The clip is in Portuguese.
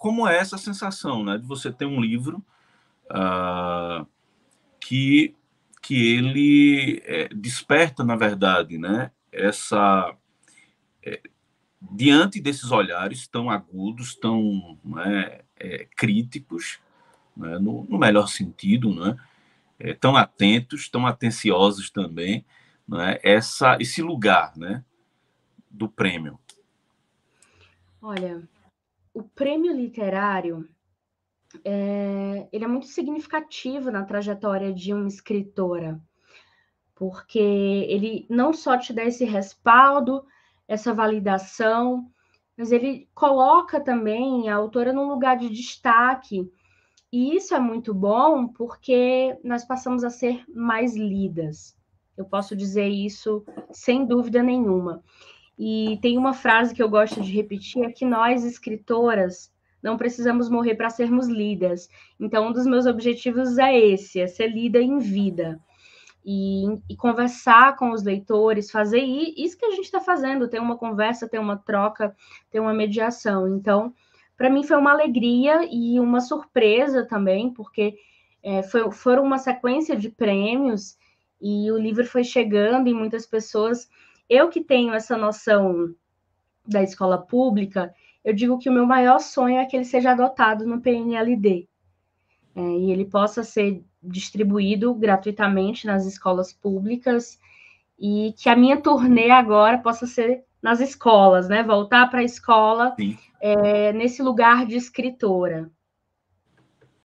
como é essa sensação, né, de você ter um livro uh, que que ele é, desperta, na verdade, né, essa é, diante desses olhares tão agudos, tão né, é, críticos, né, no, no, melhor sentido, né, é, tão atentos, tão atenciosos também, né, essa esse lugar, né, do prêmio. Olha, o prêmio literário é, ele é muito significativo na trajetória de uma escritora, porque ele não só te dá esse respaldo, essa validação, mas ele coloca também a autora num lugar de destaque. E isso é muito bom porque nós passamos a ser mais lidas. Eu posso dizer isso sem dúvida nenhuma. E tem uma frase que eu gosto de repetir, é que nós, escritoras, não precisamos morrer para sermos lidas. Então, um dos meus objetivos é esse, é ser lida em vida. E, e conversar com os leitores, fazer isso que a gente está fazendo, ter uma conversa, ter uma troca, ter uma mediação. Então, para mim foi uma alegria e uma surpresa também, porque é, foi, foram uma sequência de prêmios e o livro foi chegando e muitas pessoas eu que tenho essa noção da escola pública, eu digo que o meu maior sonho é que ele seja adotado no PNLD é, e ele possa ser distribuído gratuitamente nas escolas públicas e que a minha turnê agora possa ser nas escolas, né? Voltar para a escola é, nesse lugar de escritora.